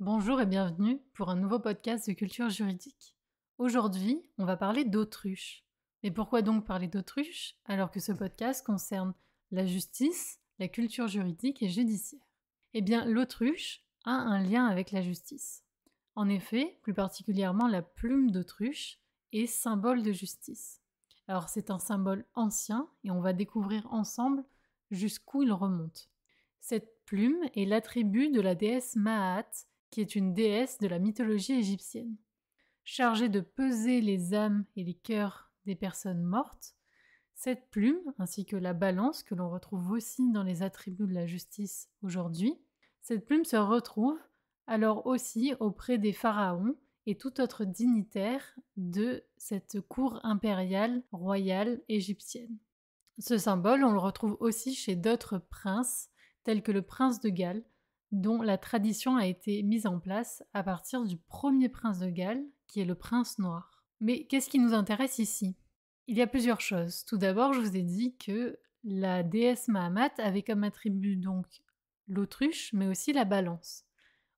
Bonjour et bienvenue pour un nouveau podcast de culture juridique. Aujourd'hui, on va parler d'autruche. Mais pourquoi donc parler d'autruche alors que ce podcast concerne la justice, la culture juridique et judiciaire Eh bien, l'autruche a un lien avec la justice. En effet, plus particulièrement, la plume d'autruche est symbole de justice. Alors c'est un symbole ancien et on va découvrir ensemble jusqu'où il remonte. Cette plume est l'attribut de la déesse Maat, qui est une déesse de la mythologie égyptienne. Chargée de peser les âmes et les cœurs des personnes mortes, cette plume, ainsi que la balance que l'on retrouve aussi dans les attributs de la justice aujourd'hui, cette plume se retrouve alors aussi auprès des pharaons et tout autre dignitaire de cette cour impériale royale égyptienne. Ce symbole, on le retrouve aussi chez d'autres princes, tels que le prince de Galles, dont la tradition a été mise en place à partir du premier prince de Galles, qui est le prince noir. Mais qu'est-ce qui nous intéresse ici Il y a plusieurs choses. Tout d'abord, je vous ai dit que la déesse Mahamat avait comme attribut donc l'autruche, mais aussi la balance.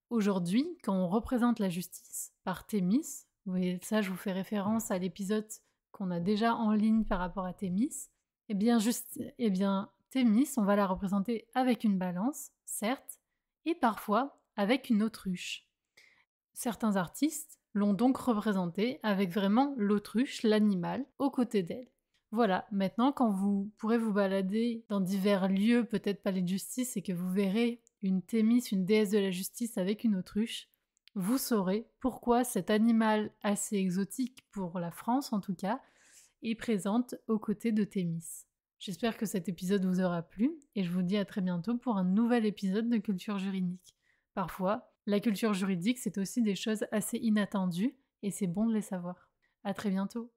Aujourd'hui, quand on représente la justice par Thémis, vous voyez ça, je vous fais référence à l'épisode qu'on a déjà en ligne par rapport à Thémis, et eh bien, juste, eh bien, Thémis, on va la représenter avec une balance, certes, et parfois avec une autruche. Certains artistes l'ont donc représentée avec vraiment l'autruche, l'animal, aux côtés d'elle. Voilà, maintenant quand vous pourrez vous balader dans divers lieux, peut-être palais de justice, et que vous verrez une Thémis, une déesse de la justice avec une autruche, vous saurez pourquoi cet animal assez exotique pour la France en tout cas est présente aux côtés de Thémis. J'espère que cet épisode vous aura plu et je vous dis à très bientôt pour un nouvel épisode de Culture juridique. Parfois, la culture juridique, c'est aussi des choses assez inattendues et c'est bon de les savoir. À très bientôt!